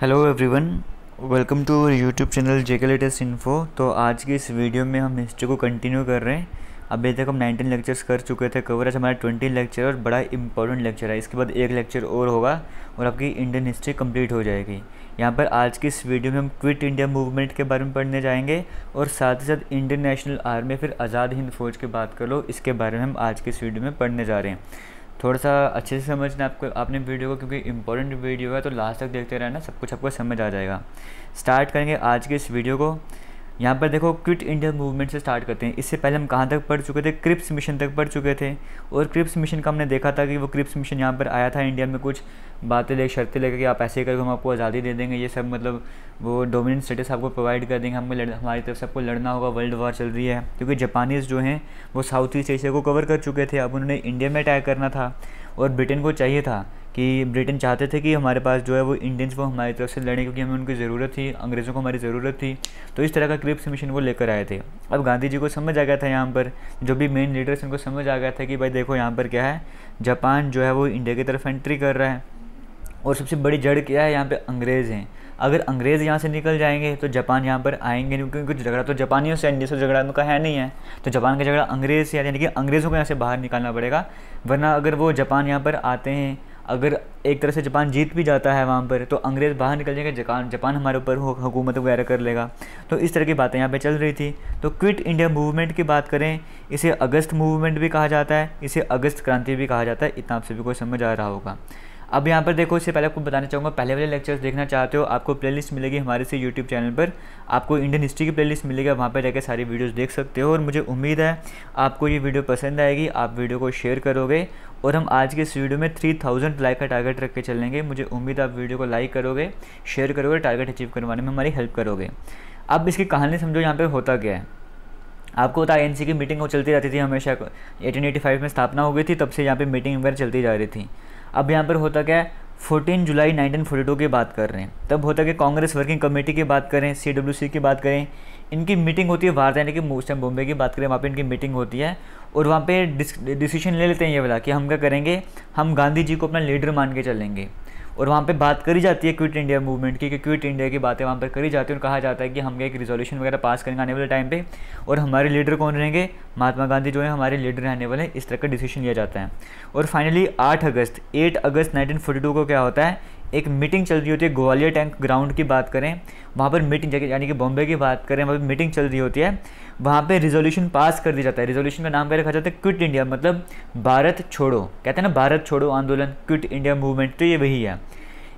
hello everyone welcome to YouTube channel JK latest info तो आज की इस वीडियो में हम हिस्ट्री को कंटिन्यू कर रहे हैं अभी तक हम 19 लेक्चर्स कर चुके थे कवर आज हमारा 20 लेक्चर और बड़ा इंपॉर्टेंट लेक्चर है इसके बाद एक लेक्चर और होगा और आपकी इंडियन हिस्ट्री कंप्लीट हो जाएगी यहाँ पर आज की इस वीडियो में हम क्विट इंडिया मूवमेंट के बारे में पढ़ने जाएंगे और साथ ही साथ इंडियन नेशनल आर्मी फिर आज़ाद हिंद फौज की बात कर लो इसके बारे में हम आज की इस वीडियो में पढ़ने जा रहे हैं थोड़ा सा अच्छे से समझना आपको आपने वीडियो को क्योंकि इंपॉर्टेंट वीडियो है तो लास्ट तक देखते रहना सब कुछ आपको समझ आ जाएगा स्टार्ट करेंगे आज के इस वीडियो को यहाँ पर देखो क्विट इंडिया मूवमेंट से स्टार्ट करते हैं इससे पहले हम कहाँ तक पढ़ चुके थे क्रिप्स मिशन तक पढ़ चुके थे और क्रिप्स मिशन का हमने देखा था कि वो क्रिप्स मिशन यहाँ पर आया था इंडिया में कुछ बातें ले शर्तें लेकर कि आप ऐसे करके हम आपको आज़ादी दे देंगे ये सब मतलब वो डोमिनेंट स्टेटस आपको प्रोवाइड कर देंगे हमको हमारी तरफ सबको लड़ना होगा वर्ल्ड वॉर चल रही है क्योंकि जापानीज़ जो हैं वो साउथ ईस्ट एशिया को कवर कर चुके थे अब उन्होंने इंडिया में अटैक करना था और ब्रिटेन को चाहिए था कि ब्रिटेन चाहते थे कि हमारे पास जो है वो इंडियंस वो हमारी तरफ से लड़ें क्योंकि हमें उनकी ज़रूरत थी अंग्रेज़ों को हमारी ज़रूरत थी तो इस तरह का क्रिप्स मिशन वो लेकर आए थे अब गांधी जी को समझ आ गया था यहाँ पर जो भी मेन लीडर्स उनको समझ आ गया था कि भाई देखो यहाँ पर क्या है जापान जो है वो इंडिया की तरफ एंट्री कर रहा है और सबसे बड़ी जड़ क्या है यहाँ पर अंग्रेज़ हैं अगर अंग्रेज़ यहाँ से निकल जाएंगे तो जापान यहाँ पर आएंगे नहीं क्योंकि झगड़ा तो जापानियों से इंडिया से झगड़ा उनका है नहीं है तो जापान का झगड़ा अंग्रेज़ से यानी कि अंग्रेज़ों को यहाँ से बाहर निकालना पड़ेगा वरना अगर वो जापान यहाँ पर आते हैं अगर एक तरह से जापान जीत भी जाता है वहाँ पर तो अंग्रेज़ बाहर निकल जाएंगे जापान जापान हमारे ऊपर हुकूमत वगैरह कर लेगा तो इस तरह की बातें यहाँ पे चल रही थी तो क्विट इंडिया मूवमेंट की बात करें इसे अगस्त मूवमेंट भी कहा जाता है इसे अगस्त क्रांति भी कहा जाता है इतना आपसे भी कोई समझ आ रहा होगा अब यहाँ पर देखो इससे पहले आपको बताना चाहूँगा पहले वाले लेक्चर्स देखना चाहते हो आपको प्लेलिस्ट मिलेगी हमारे से यूट्यूब चैनल पर आपको इंडियन हिस्ट्री की प्लेलिस्ट मिलेगी वहाँ पर जाकर सारी वीडियोस देख सकते हो और मुझे उम्मीद है आपको ये वीडियो पसंद आएगी आप वीडियो को शेयर करोगे और हम आज के इस वीडियो में थ्री लाइक का टारगेट रख के चलेंगे मुझे उम्मीद आप वीडियो को लाइक करोगे शेयर करोगे टारगेट अचीव करवाने में हमारी हेल्प करोगे अब इसकी कहानी समझो यहाँ पर होता क्या है आपको पता आई की मीटिंग वो चलती रहती थी हमेशा एटीन एटी फाइव में स्थापना हो गई थी तब से यहाँ पे मीटिंग वगैरह चलती जा रही थी अब यहाँ पर होता क्या है 14 जुलाई 1942 की बात कर रहे हैं तब होता है कि कांग्रेस वर्किंग कमेटी की बात करें सी डब्ल्यू सी की बात करें इनकी मीटिंग होती है वार्ता यानी कि उस टाइम बॉम्बे की बात करें वहाँ पर इनकी मीटिंग होती है और वहाँ पर डिसीजन ले लेते हैं ये वाला कि हम क्या करेंगे हम गांधी जी को अपना लीडर मान के चलेंगे और वहाँ पे बात करी जाती है क्विट इंडिया मूवमेंट की कि क्विट इंडिया की बातें वहाँ पर करी जाती है और कहा जाता है कि हम एक रिजोल्यूशन वगैरह पास करेंगे आने वाले टाइम पे और हमारे लीडर कौन रहेंगे महात्मा गांधी जो है हमारे लीडर रहने वाले इस तरह का डिसीजन लिया जाता है और फाइनली आठ अगस्त एट अगस्त नाइनटीन को क्या होता है एक मीटिंग चल रही होती है ग्वालियर टैंक ग्राउंड की बात करें वहाँ पर मीटिंग यानी कि बॉम्बे की बात करें वहाँ पर मीटिंग चल रही होती है वहाँ पे रिजोल्यूशन पास कर दिया जाता है रिजोल्यूशन का नाम क्या रखा जाता है क्विट इंडिया मतलब भारत छोड़ो कहते हैं ना भारत छोड़ो आंदोलन क्विट इंडिया मूवमेंट तो ये वही है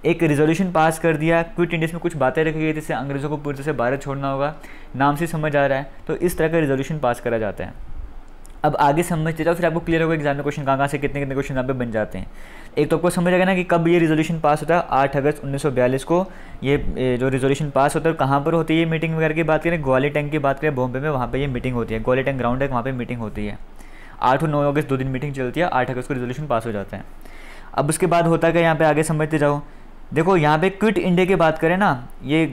एक रिजोल्यूशन पास कर दिया क्विट इंडिया में कुछ बातें रखी गई जैसे अंग्रेज़ों को पूरी तरह से भारत छोड़ना होगा नाम से समझ आ रहा है तो इस तरह का रिजोल्यूशन पास करा जाता है अब आगे समझते जाओ फिर आपको क्लियर होगा एग्जाम में क्वेश्चन कहाँ कहाँ से कितने कितने क्वेश्चन यहाँ पे बन जाते हैं एक तो आपको समझ आएगा ना कि कब ये रिजोल्यूशन पास होता है आठ अगस्त 1942 को ये जो रिजोल्यूशन पास होता है कहाँ पर होती है ये मीटिंग वगैरह की बात करें ग्वाली टैंक की बात करें बॉम्बे में वहाँ पर ये मीटिंग होती है ग्वाली टैंक ग्राउंड है वहाँ पर मीटिंग होती है आठ और नौ अगस्त दो दिन मीटिंग चलती है आठ अगस्त को रिजोल्यूशन पास हो जाता है अब उसके बाद होता है क्या यहाँ पर आगे समझते जाओ देखो यहाँ पर क्विट इंडिया की बात करें ना ये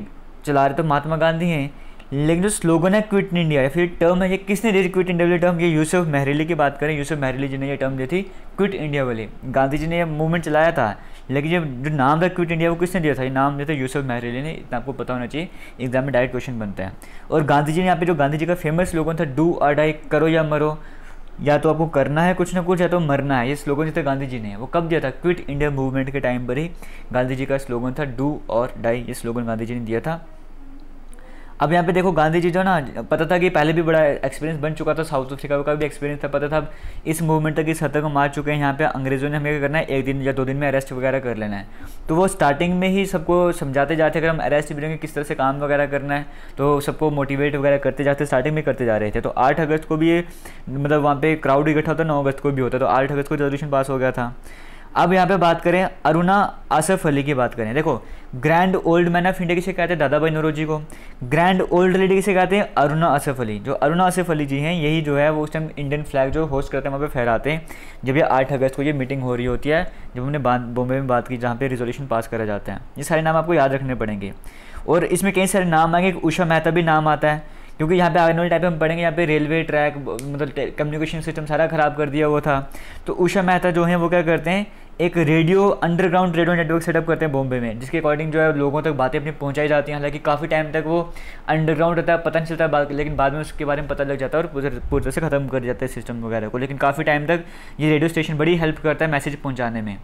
चला रहे तो महात्मा गांधी हैं लेकिन जो स्लोगन है क्विट इंडिया या फिर टर्म है ये किसने दी थी क्विट इंडिया वाली टर्म ये यूसुफ महरीली की बात करें यूसुफ महरीली जी ने ये टर्म दी थी क्विट इंडिया वाली गांधी जी ने यह मूवमेंट चलाया था लेकिन ये जो नाम था क्विट इंडिया वो किसने दिया था ये नाम दिया था यूसुफ महरेली ने इतना आपको पता होना चाहिए एग्जाम में डायरेक्ट क्वेश्चन बनता है और गांधी जी ने यहाँ पे जो गांधी जी का फेमस स्लोगन था डू आर डाई करो या मरो या तो आपको करना है कुछ ना कुछ या तो मरना है ये स्लोगन जो था गांधी जी ने वो कब दिया था क्विट इंडिया मूवमेंट के टाइम पर ही गांधी जी का स्लोगन था डू और डाई ये स्लोगन गांधी जी ने दिया था अब यहाँ पे देखो गांधी जी जो ना पता था कि पहले भी बड़ा एक्सपीरियंस बन चुका था साउथ अफ्रीका का भी एक्सपीरियंस था पता था इस मूवमेंट तक इस हद तक मार चुके हैं यहाँ पे अंग्रेज़ों ने हमें क्या करना है एक दिन या दो दिन में अरेस्ट वगैरह कर लेना है तो वो स्टार्टिंग में ही सबको समझाते जाते अगर हम अरेस्ट भी देंगे किस तरह से काम वगैरह करना है तो सबको मोटिवेट वगैरह करते जाते स्टार्टिंग में करते जा रहे थे तो आठ अगस्त को भी ये मतलब वहाँ पर क्राउड इकट्ठा होता नौ अगस्त को भी होता तो आठ अगस्त को रेजोल्यूशन पास हो गया था अब यहाँ पे बात करें अरुणा आसफ अली की बात करें देखो grand old man of India किसे कहते हैं दादा भाई नौरोजी को ग्रैंड ओल्ड लेडी किसे कहते हैं अरुणा आसफ अली जो अरुणा आसफ अली जी हैं यही जो है वो उस टाइम इंडियन फ्लैग जो होस्ट करते हैं वहाँ पे फहराते हैं जब ये आठ अगस्त को ये मीटिंग हो रही होती है जब हमने बॉम्बे में बात की जहाँ पर रिजोल्यूशन पास करा जाता है ये सारे नाम आपको याद रखने पड़ेंगे और इसमें कई सारे नाम आएंगे उषा मेहता भी नाम आता है क्योंकि यहाँ पे आने वाले टाइम पे हम पढ़ेंगे यहाँ पे रेलवे ट्रैक मतलब कम्युनिकेशन सिस्टम सारा ख़राब कर दिया हुआ था तो उषा मेहता जो है वो क्या करते हैं एक radio underground radio network setup करते हैं बॉम्बे में जिसके अकॉर्डिंग जो है लोगों तक बातें अपनी पहुंचाई जाती हैं हालांकि काफ़ी टाइम तक वो अंडरग्राउंड रहता है पता नहीं चलता बात लेकिन बाद में उसके बारे में पता लग जाता है और पूरी तरह से ख़त्म कर जाता है सिस्टम वगैरह को लेकिन काफ़ी टाइम तक ये रेडियो स्टेशन बड़ी हेल्प करता है मैसेज पहुँचाने में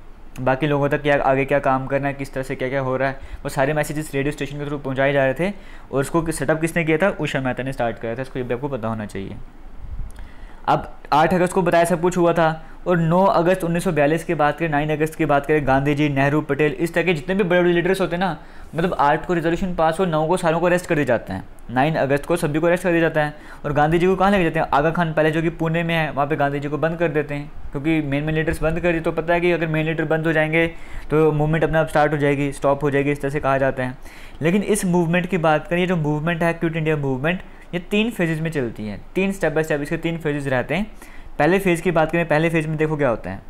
बाकी लोगों तक क्या आगे क्या काम करना है किस तरह से क्या क्या हो रहा है वो सारे मैसेजेस रेडियो स्टेशन के थ्रू पहुंचाए जा रहे थे और उसको सेटअप किसने किया था उषा मेहता ने स्टार्ट किया था इसको ये भी आपको पता होना चाहिए अब आठ अगस्त को बताया सब कुछ हुआ था और 9 अगस्त 1942 की बात करें 9 अगस्त की बात करें गांधी जी नेहरू पटेल इस तरह के जितने भी बड़े बड़े लीडर्स होते हैं ना मतलब आठ को रिजोल्यूशन पास हो नौ को सालों को अरेस्ट कर दिया जाता है नाइन अगस्त को सभी को अरेस्ट कर दिया जाता है और गांधी जी को कहाँ लेके जाते हैं आगा खान पहले जो कि पुणे में है वहाँ पे गांधी जी को बंद कर देते हैं क्योंकि मेन मेन लीडर्स बंद कर दिए तो पता है कि अगर मेन लीडर बंद हो जाएंगे तो मूवमेंट अपना स्टार्ट हो जाएगी स्टॉप हो जाएगी इस तरह से कहा जाता है लेकिन इस मूवमेंट की बात करें जो मूवमेंट है क्विट इंडिया मूवमेंट ये तीन फेजेज़ में चलती हैं तीन स्टेप बाय स्टेप इसके तीन फेजेज़ रहते हैं पहले फेज़ की बात करें पहले फेज़ में देखो क्या होता है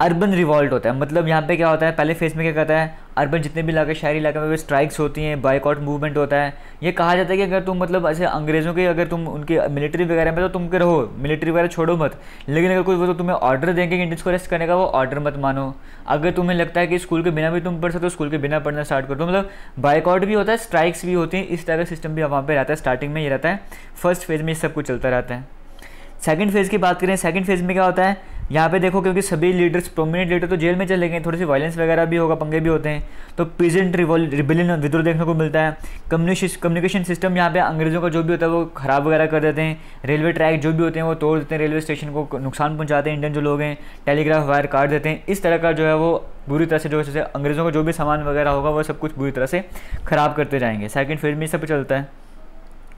अर्बन रिवॉल्ट होता है मतलब यहाँ पे क्या होता है पहले फेज में क्या कहता है अर्बन जितने भी इलाके शहरी इलाके में स्ट्राइक्स होती हैं बाइकआउट मूवमेंट होता है ये कहा जाता है कि अगर तुम मतलब ऐसे अंग्रेज़ों के अगर तुम उनके मिलिट्री वगैरह में तो तुम के रहो मिलिट्री वगैरह छोड़ो मत लेकिन अगर कोई वो तो तुम्हें ऑर्डर देंगे कि इंडियंस को अरेस्ट करने का वो ऑर्डर मत मानो अगर तुम्हें लगता है कि स्कूल के बिना भी तुम पढ़ सकते हो स्कूल के बिना पढ़ना स्टार्ट करो दो तो मतलब बाइकआउट भी होता है स्ट्राइक्स भी होती हैं इस तरह का सिस्टम भी वहाँ पर रहता है स्टार्टिंग में ये रहता है फर्स्ट फेज़ में ये सब कुछ चलता रहता है सेकेंड फेज़ की बात करें सेकेंड फेज़ में क्या होता है यहाँ पे देखो क्योंकि सभी लीडर्स प्रोमिनेंट लीडर तो जेल में चले गए थोड़ी सी वायलेंस वगैरह भी होगा पंगे भी होते हैं तो पीजेंट रिबिलियन विद्रोह देखने को मिलता है कम्युनिकेशन सिस्टम यहाँ पे अंग्रेज़ों का जो भी होता है वो ख़राब वगैरह कर देते हैं रेलवे ट्रैक जो भी होते हैं वो तोड़ देते हैं रेलवे स्टेशन को नुकसान पहुँचाते हैं इंडियन जो लोग हैं टेलीग्राफ वायर काट देते हैं इस तरह का जो है वो बुरी तरह से जो है अंग्रेज़ों का जो भी सामान वगैरह होगा वो सब कुछ बुरी तरह से ख़राब करते जाएंगे सेकेंड फेज़ में सब चलता है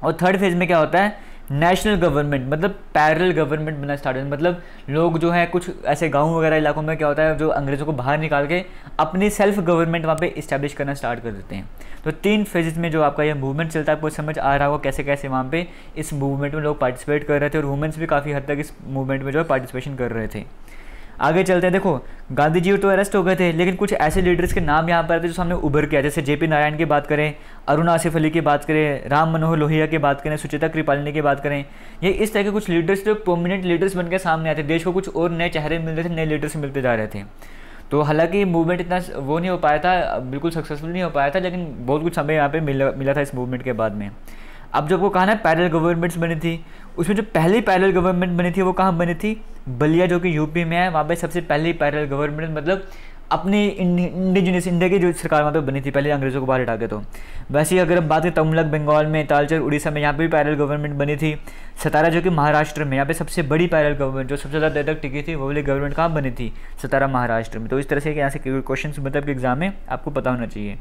और थर्ड फेज़ में क्या होता है नेशनल गवर्नमेंट मतलब पैरल गवर्नमेंट बनना स्टार्ट हुई मतलब लोग जो है कुछ ऐसे गांव वगैरह इलाकों में क्या होता है जो अंग्रेज़ों को बाहर निकाल के अपनी सेल्फ गवर्नमेंट वहाँ पे इस्टेब्लिश करना स्टार्ट कर देते हैं तो तीन फेजेस में जो आपका ये मूवमेंट चलता है आपको समझ आ रहा होगा कैसे कैसे वहाँ पर इस मूवमेंट में लोग पार्टिसिपेट कर रहे थे और वुमेंस भी काफ़ी हद तक इस मूवमेंट में जो है पार्टिसिपेशन कर रहे थे आगे चलते हैं देखो गांधी जी तो अरेस्ट हो गए थे लेकिन कुछ ऐसे लीडर्स के नाम यहाँ पर आते जो सामने उभर के आए जैसे पी नारायण की बात करें अरुण आसिफ अली की बात करें राम मनोहर लोहिया की बात करें सुचिता कृपालिनी की बात करें ये इस तरह के कुछ लीडर्स जो प्रोमिनेंट लीडर्स बनकर सामने आते देश को कुछ और नए चेहरे मिल रहे थे नए लीडर्स मिलते जा रहे थे तो हालांकि मूवमेंट इतना वो नहीं हो पाया था बिल्कुल सक्सेसफुल नहीं हो पाया था लेकिन बहुत कुछ समय यहाँ पे मिला मिला था इस मूवमेंट के बाद में अब जब वो कहा ना पैरल गवर्नमेंट्स बनी थी उसमें जो पहली पैरल गवर्नमेंट बनी थी वो कहाँ बनी थी बलिया जो कि यूपी में है वहाँ पे सबसे पहली पैरल गवर्नमेंट मतलब अपनी इंडिजिनियस इंडिया की जो सरकार वहाँ पे बनी थी पहले अंग्रेज़ों को बाहर हटा के तो वैसे ही अगर हम बात करें तमिलक बंगाल में तालचर उड़ीसा में यहाँ पे भी पैरल गवर्नमेंट बनी थी सतारा जो कि महाराष्ट्र में यहाँ पे सबसे बड़ी पैरल गवर्नमेंट जो सबसे ज़्यादा देर तक टिकी थी वो वाली गवर्नमेंट कहाँ बनी थी सतारा महाराष्ट्र में तो इस तरह से यहाँ से क्वेश्चन मतलब कि एग्जाम में आपको पता होना चाहिए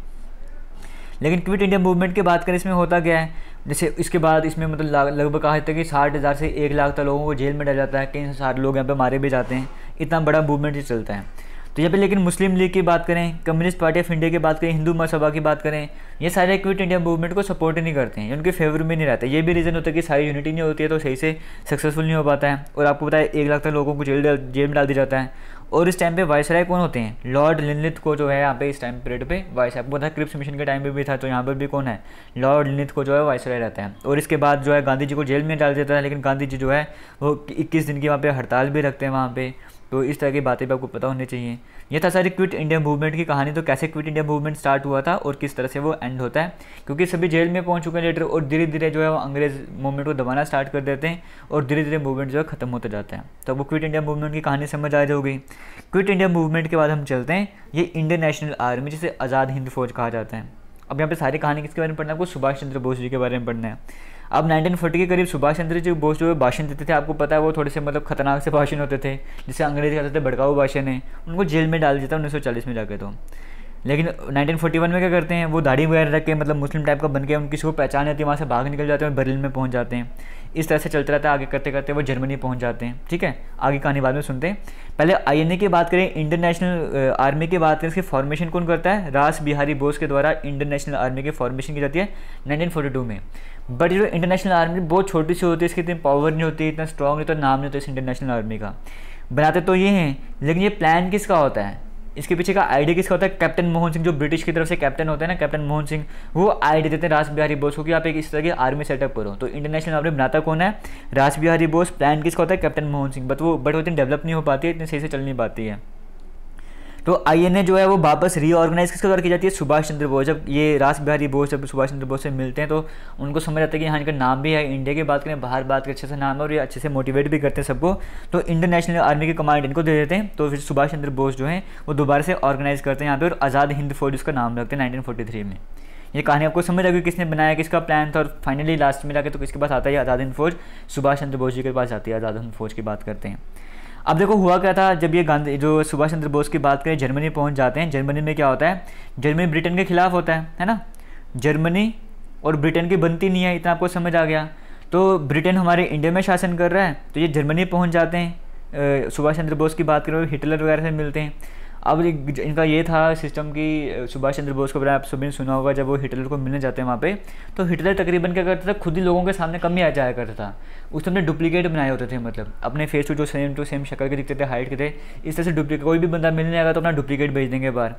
लेकिन क्विट इंडिया मूवमेंट की बात करें इसमें होता क्या है जैसे इसके बाद इसमें मतलब लगभग कहा जाता है कि साठ हज़ार से एक लाख तक लोगों को जेल में डाल जाता है कई सारे लोग यहाँ पर मारे भी जाते हैं इतना बड़ा मूवमेंट ही चलता है तो यहाँ पे लेकिन मुस्लिम लीग की बात करें कम्युनिस्ट पार्टी ऑफ इंडिया की बात करें हिंदू महासभा की बात करें ये सारे क्विट इंडिया मूवमेंट को सपोर्ट ही नहीं करते हैं उनके फेवर में नहीं रहते ये भी रीज़न होता है कि सारी यूनिटी नहीं होती है तो सही से सक्सेसफुल नहीं हो पाता है और आपको पता है एक लाख तक लोगों को जेल जेल में डाल दिया जाता है और इस टाइम पे वायसराय कौन होते हैं लॉर्ड लिनलिथ को जो है यहाँ पे इस टाइम पीरियड पे वाइस आपको पता है क्रिप्स मिशन के टाइम पे भी था तो यहाँ पर भी कौन है लॉर्ड लिनलिथ को जो है वायसराय रहता है और इसके बाद जो है गांधी जी को जेल में डाल देता है लेकिन गांधी जी जो है वो इक्कीस दिन की वहाँ पर हड़ताल भी रखते हैं वहाँ पर तो इस तरह की बातें भी आपको पता होनी चाहिए यह था सारी क्विट इंडिया मूवमेंट की कहानी तो कैसे क्विट इंडिया मूवमेंट स्टार्ट हुआ था और किस तरह से वो एंड होता है क्योंकि सभी जेल में पहुंच चुके हैं लीडर और धीरे धीरे जो है वो अंग्रेज मूवमेंट को दबाना स्टार्ट कर देते हैं और धीरे धीरे मूवमेंट जो है ख़त्म होता जाता है तो वो क्विट इंडिया मूवमेंट की कहानी समझ आ जाओगी क्विट इंडिया मूवमेंट के बाद हम चलते हैं ये इंडियन नेशनल आर्मी जिसे आज़ाद हिंद फौज कहा जाता है अब यहाँ पर सारी कहानी किसके बारे में पढ़ना है आपको सुभाष चंद्र बोस जी के बारे में पढ़ना है अब 1940 के करीब सुभाष चंद्र जी बोस जो भाषण देते थे आपको पता है वो थोड़े से मतलब खतरनाक से भाषण होते थे जिसे अंग्रेज कहते थे भड़काऊ भाषण है उनको जेल में डाल देता उन्नीस सौ में जाके तो लेकिन 1941 में क्या करते हैं वो दाढ़ी वगैरह रख के मतलब मुस्लिम टाइप का बन के उनकी को पहचान जाती है वहाँ से भाग निकल जाते हैं बर्लिन में पहुँच जाते हैं इस तरह से चलते रहता है आगे करते करते वो जर्मनी पहुंच जाते हैं ठीक है आगे कहानी बाद में सुनते हैं पहले आईएनए की बात करें इंटरनेशनल आर्मी की बात करें इसकी फॉर्मेशन कौन करता है रास बिहारी बोस के द्वारा इंटरनेशनल आर्मी की फॉर्मेशन की जाती है नाइनटीन में बट जो इंटरनेशनल आर्मी बहुत छोटी सी होती है इसकी इतनी पावर नहीं होती इतना स्ट्रॉन्ग नहीं होता नाम नहीं होता इस इंटरनेशनल आर्मी का बनाते तो ये हैं लेकिन ये प्लान किसका होता है इसके पीछे का आइडिया किसका होता है कैप्टन मोहन सिंह जो ब्रिटिश की तरफ से कैप्टन होते हैं ना कैप्टन मोहन सिंह वो आइडिया देते हैं राज बिहारी बोस को कि आप एक इस तरह की आर्मी सेटअप करो तो इंटरनेशनल आर्मी बनाता कौन है राज बिहारी बोस प्लान किसका होता है कैप्टन मोहन सिंह बट वो बट वो इतनी डेवलप नहीं हो पाती है इतनी सही से चल नहीं पाती है तो आईएनए जो है वो वापस रीऑर्गेनाइज किसके द्वारा की जाती है सुभाष चंद्र बोस जब ये रास बिहारी बोस जब सुभाष चंद्र बोस से मिलते हैं तो उनको समझ आता है कि हाँ इनका नाम भी है इंडिया की बात करें बाहर बात करें अच्छे से नाम है और ये अच्छे से मोटिवेट भी करते हैं सबको तो इंटरनेशनल आर्मी के कमांड इनको दे देते हैं तो फिर सुभाष चंद्र बोस जो है वो दोबारा से ऑर्गेनाइज करते हैं यहाँ पर आज़ाद हिंद फौज उसका नाम रखते हैं नाइनटीन में ये कहानी आपको समझ आएगी किसने बनाया किसका प्लान था और फाइनली लास्ट में जाके तो किसके पास आता है आज़ाद हिंद फौज सुभाष चंद्र बोस जी के पास आती है आज़ाद हिंद फौज की बात करते हैं अब देखो हुआ क्या था जब ये गांधी जो सुभाष चंद्र बोस की बात करें जर्मनी पहुंच जाते हैं जर्मनी में क्या होता है जर्मनी ब्रिटेन के खिलाफ होता है है ना जर्मनी और ब्रिटेन की बनती नहीं है इतना आपको समझ आ गया तो ब्रिटेन हमारे इंडिया में शासन कर रहा है तो ये जर्मनी पहुँच जाते हैं सुभाष चंद्र बोस की बात करें हिटलर वगैरह से मिलते हैं अब इनका ये था सिस्टम कि सुभाष चंद्र बोस को आप सभी ने सुना होगा जब वो हिटलर को मिलने जाते हैं वहाँ पे तो हिटलर तकरीबन क्या करता था खुद ही लोगों के सामने कम ही आ जाया करता था उस समय डुप्लीकेट बनाए होते थे मतलब अपने फेस टू जो सेम टू सेम शक्ल के दिखते थे हाइट के थे इस तरह से डुप्लीकेट कोई भी बंदा मिलने आएगा तो अपना डुप्लीकेट भेज देंगे बाहर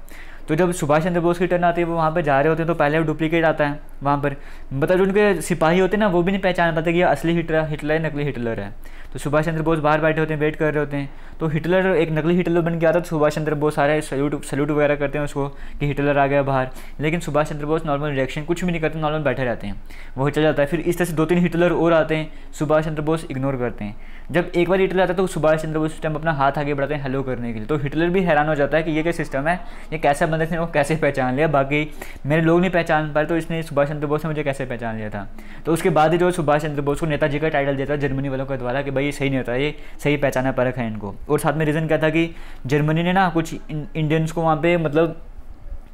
तो जब सुभाष चंद्र बोस की टर्न आती है वो वहाँ पर जा रहे होते हैं तो पहले डुप्लीकेट आता है वहाँ पर मतलब जो उनके सिपाही होते हैं ना वो भी नहीं पहचान पाते कि असली हिटलर हिटलर है नकली हिटलर है तो सुभाष चंद्र बोस बाहर बैठे होते हैं वेट कर रहे होते हैं तो हिटलर एक नकली हिटलर बन के आता तो सुभाष चंद्र बोस सारे सल्यूट सल्यूट वगैरह करते हैं उसको कि हिटलर आ गया बाहर लेकिन सुभाष चंद्र बोस नॉर्मल रिएक्शन कुछ भी नहीं करते नॉर्मल बैठे रहते हैं वो चल जाता है फिर इस तरह से दो तीन हिटलर और आते हैं सुभाष चंद्र बोस इग्नोर करते हैं जब एक बार हिटलर आता है तो सुभाष चंद्र बोस उस टाइम अपना हाथ आगे बढ़ाते हैं हेलो करने के लिए तो हिटलर भी हैरान हो जाता है कि ये क्या सिस्टम है ये कैसा बंदे थे वो कैसे पहचान लिया बाकी मेरे लोग नहीं पहचान पाए तो इसने सुभाष चंद्र बोस ने मुझे कैसे पहचान लिया था तो उसके बाद ही जो सुभाष चंद्र बोस को नेताजी का टाइटल देता है जर्मनी वालों के द्वारा कि भाई ये सही नेता ये सही पहचाना परख है इनको और साथ में रीज़न क्या था कि जर्मनी ने ना कुछ इंडियंस को वहाँ पर मतलब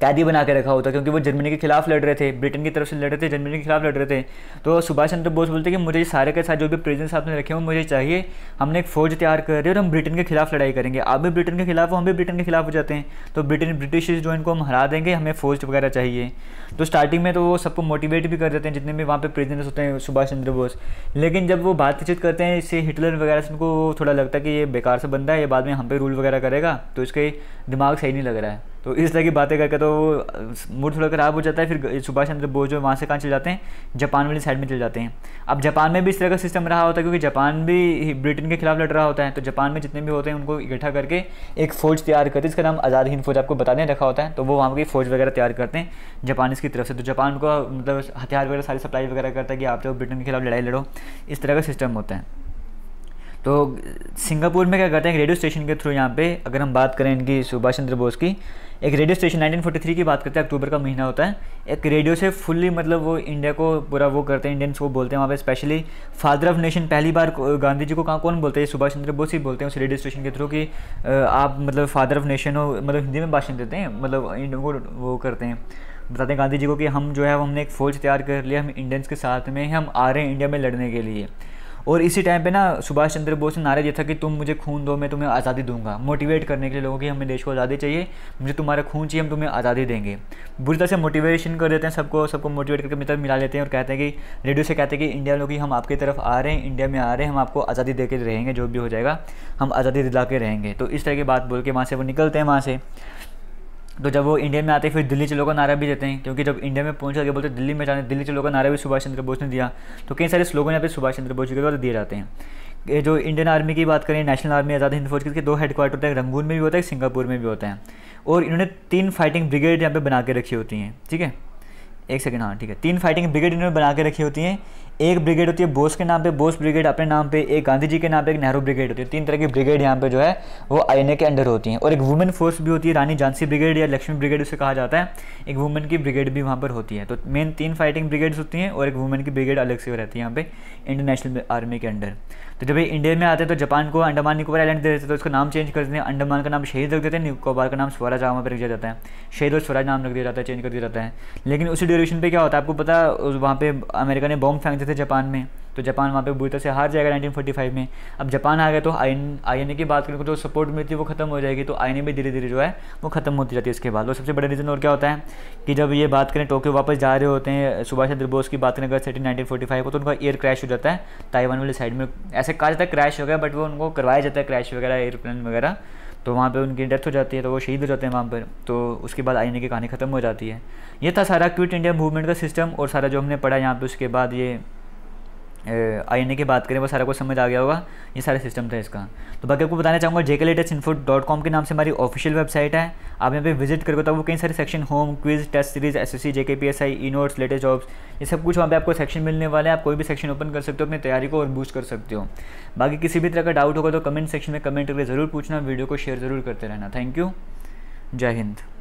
कैदी बना के रखा होता क्योंकि वो जर्मनी के खिलाफ लड़ रहे थे ब्रिटेन की तरफ से लड़ रहे थे जर्मनी के खिलाफ लड़ रहे थे तो सुभाष चंद्र बोस बोलते कि मुझे सारे के साथ जो भी प्रेजेंस आपने रखे हो मुझे चाहिए हमने एक फौज तैयार कर रही है और हम ब्रिटेन के खिलाफ लड़ाई करेंगे आप भी ब्रिटेन के खिलाफ हो हम भी ब्रिटेन के खिलाफ हो जाते हैं तो ब्रिटेन ब्रिटिश जो इनको हम हरा देंगे हमें फौज वगैरह चाहिए तो स्टार्टिंग में तो वो सबको मोटिवेट भी कर देते हैं जितने भी वहाँ पर प्रेजेंस होते हैं सुभाष चंद्र बोस लेकिन जब वो बातचीत करते हैं इससे हिटलर वगैरह से उनको थोड़ा लगता है कि ये बेकार सा बंदा है ये बाद में हम पे रूल वगैरह करेगा तो इसके दिमाग सही नहीं लग रहा है तो इस तरह की बातें करके तो मूड थोड़ा ख़राब हो जाता है फिर सुभाष चंद्र बोस जो वहाँ से कहाँ चले जाते हैं जापान वाली साइड में चले जाते हैं अब जापान में भी इस तरह का सिस्टम रहा होता है क्योंकि जापान भी ब्रिटेन के खिलाफ लड़ रहा होता है तो जापान में जितने भी होते हैं उनको इकट्ठा करके एक फ़ौज तैयार करते हैं इसका नाम आज़ाद हिंद फौज आपको बताने रखा होता है तो वो वहाँ की फ़ौज वगैरह तैयार करते हैं जापानीज़ की तरफ से तो जापान को मतलब हथियार वगैरह सारी सप्लाई वगैरह करता है कि आप लोग ब्रिटेन के खिलाफ लड़ाई लड़ो इस तरह का सिस्टम होता है तो सिंगापुर में क्या करते हैं रेडियो स्टेशन के थ्रू यहाँ पे अगर हम बात करें इनकी सुभाष चंद्र बोस की एक रेडियो स्टेशन 1943 की बात करते हैं अक्टूबर का महीना होता है एक रेडियो से फुल्ली मतलब वो इंडिया को पूरा वो करते हैं इंडियंस को बोलते हैं वहाँ पे स्पेशली फादर ऑफ नेशन पहली बार गांधी जी को कहाँ कौन बोलते हैं सुभाष चंद्र बोस ही बोलते हैं उस रेडियो स्टेशन के थ्रू कि आप मतलब फादर ऑफ नेशन हो मतलब हिंदी में भाषण देते हैं मतलब इंडिया को वो करते हैं बताते हैं गांधी जी को कि हम जो है हमने एक फ़ौज तैयार कर लिया हम इंडियंस के साथ में हम आ रहे हैं इंडिया में लड़ने के लिए और इसी टाइम पे ना सुभाष चंद्र बोस ने नारा दिया था कि तुम मुझे खून दो मैं तुम्हें आज़ादी दूंगा मोटिवेट करने के लिए लोगों की हमें देश को आज़ादी चाहिए मुझे तुम्हारा खून चाहिए हम तुम्हें आज़ादी देंगे बुरी तरह से मोटिवेशन कर देते हैं सबको सबको मोटिवेट करके मित्र मिला लेते हैं और कहते हैं कि रेडियो से कहते हैं कि इंडिया लोग हम आपकी तरफ आ रहे हैं इंडिया में आ रहे हैं हम आपको आज़ादी दे के रहेंगे जो भी हो जाएगा हम आज़ादी दिला के रहेंगे तो इस तरह की बात बोल के वहाँ से वो निकलते हैं वहाँ से तो जब वो इंडिया में आते फिर दिल्ली चलो का नारा भी देते हैं क्योंकि जब इंडिया में पहुंच करके बोलते दिल्ली में जाने दिल्ली चलो का नारा भी सुभाष चंद्र बोस ने दिया तो कई सारे स्लोगन यहाँ पे सुभाष चंद्र बोस के द्वारा दिए जाते हैं जो इंडियन आर्मी की बात करें नेशनल आर्मी आज़ाद हिंद फौज के दो हेडक्वार्टर होते हैं रंगून में भी होता है सिंगापुर में भी होता है और इन्होंने तीन फाइटिंग ब्रिगेड यहाँ पे बना के रखी होती हैं ठीक है एक सेकेंड हाँ ठीक है तीन फाइटिंग ब्रिगेड इन्होंने बना के रखी होती हैं एक ब्रिगेड होती है बोस के नाम पे बोस ब्रिगेड अपने नाम पे एक गांधी जी के नाम पे एक नेहरू ब्रिगेड होती है तीन तरह की ब्रिगेड यहाँ पे जो है वो आई के अंडर होती हैं और एक वुमेन फोर्स भी होती है रानी झांसी ब्रिगेड या लक्ष्मी ब्रिगेड उसे कहा जाता है एक वुमेन की ब्रिगेड भी वहाँ पर होती है तो मेन तीन फाइटिंग ब्रिगेड्स होती हैं और एक वुमेन की ब्रिगेड अलग से रहती है यहाँ पे इंटरनेशनल आर्मी के अंडर तो जब ये इंडिया में आते हैं तो जापान को अंडमान निकोबार आइलैंड दे देते हैं तो उसका नाम चेंज कर देते हैं अंडमान का नाम शहीद रख देते हैं निकोबार का नाम स्वराज आवा पर रख दिया जाता है शहीद और स्वराज नाम रख दिया जाता है चेंज कर दिया जाता है लेकिन उसी ड्यूरेशन पर क्या होता है आपको पता वहाँ पर अमेरिका ने बॉम्ब फेंक देते जापान में तो जापान वहाँ पे बुरी तरह से हार जाएगा 1945 में अब जापान आ गया तो आई आईएनए की बात करें तो जो सपोर्ट मिलती है वो खत्म हो जाएगी तो आई भी धीरे धीरे जो है वो खत्म होती जाती है इसके बाद और सबसे बड़ा रीज़न और क्या होता है कि जब ये बात करें टोक्यो वापस जा रहे होते हैं सुभाष चंद्र बोस की बात करें अगर सेटी नाइनटीन को तो उनका एयर क्रैश हो जाता है ताइवान वाली साइड में ऐसे कहा जाता है क्रैश हो गया बट वो उनको करवाया जाता है क्रैश वगैरह एयरप्लेन वगैरह तो वहाँ पे उनकी डेथ हो जाती है तो वो शहीद हो जाते हैं वहाँ पर तो उसके बाद आई की कहानी ख़त्म हो जाती है ये था सारा क्विट इंडिया मूवमेंट का सिस्टम और सारा जो हमने पढ़ा यहाँ पे उसके बाद ये आई की बात करें वो सारा कुछ समझ आ गया होगा ये सारे सिस्टम था इसका तो बाकी आपको बताना चाहूँगा J K latest info dot com के नाम से हमारी ऑफिशियल वेबसाइट है आप यहाँ पे विजिट करोगे तो वो कई सारे section home quiz test series S S C J K P S I E notes latest jobs ये सब कुछ वहाँ पे आपको सेक्शन मिलने वाले हैं आप कोई भी सेक्शन ओपन कर सकते हो अपनी तैयारी को और बूस्ट कर सकते हो बाकी किसी भी तरह का डाउट होगा तो कमेंट सेक्शन में कमेंट करके ज़रूर पूछना वीडियो को शेयर ज़रूर करते रहना थैंक यू जय हिंद